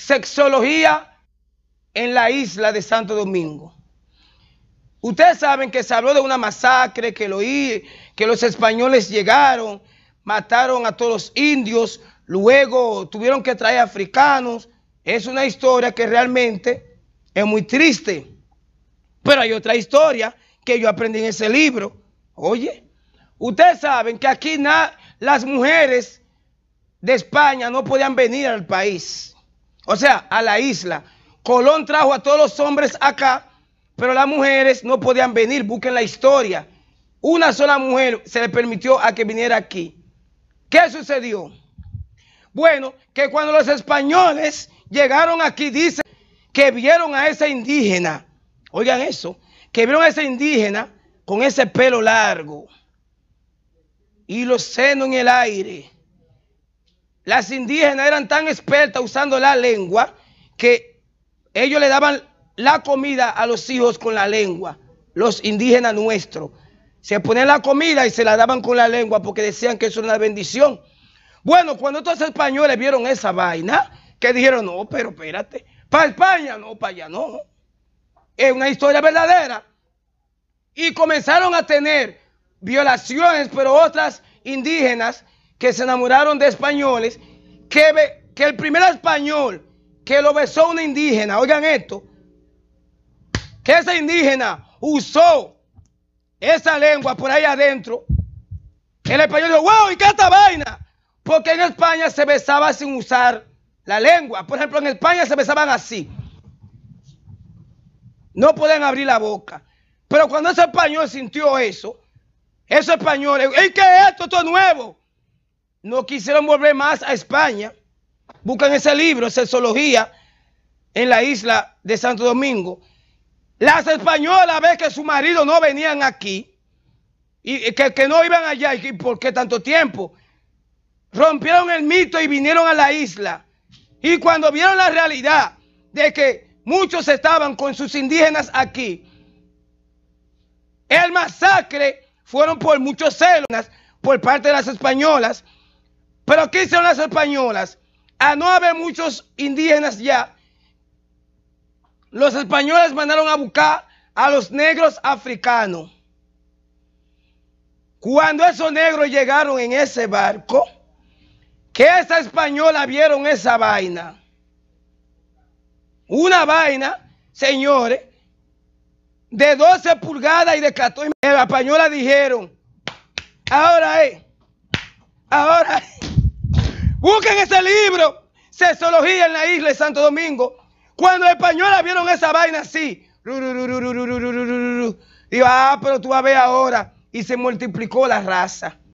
sexología en la isla de Santo Domingo. Ustedes saben que se habló de una masacre, que, que los españoles llegaron, mataron a todos los indios, luego tuvieron que traer africanos. Es una historia que realmente es muy triste. Pero hay otra historia que yo aprendí en ese libro. Oye, ustedes saben que aquí las mujeres de España no podían venir al país o sea, a la isla. Colón trajo a todos los hombres acá, pero las mujeres no podían venir. Busquen la historia. Una sola mujer se le permitió a que viniera aquí. ¿Qué sucedió? Bueno, que cuando los españoles llegaron aquí, dicen que vieron a esa indígena. Oigan eso, que vieron a esa indígena con ese pelo largo y los senos en el aire. Las indígenas eran tan expertas usando la lengua que ellos le daban la comida a los hijos con la lengua, los indígenas nuestros. Se ponían la comida y se la daban con la lengua porque decían que eso era una bendición. Bueno, cuando estos españoles vieron esa vaina, que dijeron, no, pero espérate, para España, no, para allá, no. Es una historia verdadera. Y comenzaron a tener violaciones, pero otras indígenas que se enamoraron de españoles, que, que el primer español que lo besó una indígena, oigan esto, que esa indígena usó esa lengua por ahí adentro, el español dijo, wow, ¿y qué esta vaina? Porque en España se besaba sin usar la lengua. Por ejemplo, en España se besaban así. No pueden abrir la boca. Pero cuando ese español sintió eso, ese español, ¿y qué es esto! Esto es nuevo no quisieron volver más a España. Buscan ese libro, Sexología, en la isla de Santo Domingo. Las españolas vez que su marido no venían aquí y que, no iban allá. ¿Y por qué tanto tiempo? Rompieron el mito y vinieron a la isla. Y cuando vieron la realidad de que muchos estaban con sus indígenas aquí, el masacre fueron por muchos celos por parte de las españolas. Pero ¿qué hicieron las españolas? A no haber muchos indígenas ya, los españoles mandaron a buscar a los negros africanos. Cuando esos negros llegaron en ese barco, que esa española vieron esa vaina. Una vaina, señores, de 12 pulgadas y de 14. La española dijeron, ahora es, eh, ahora es. Eh". Busquen ese libro, Sexología en la isla de Santo Domingo. Cuando los españoles vieron esa vaina así, digo, ah, pero tú vas a ver ahora. Y se multiplicó la raza.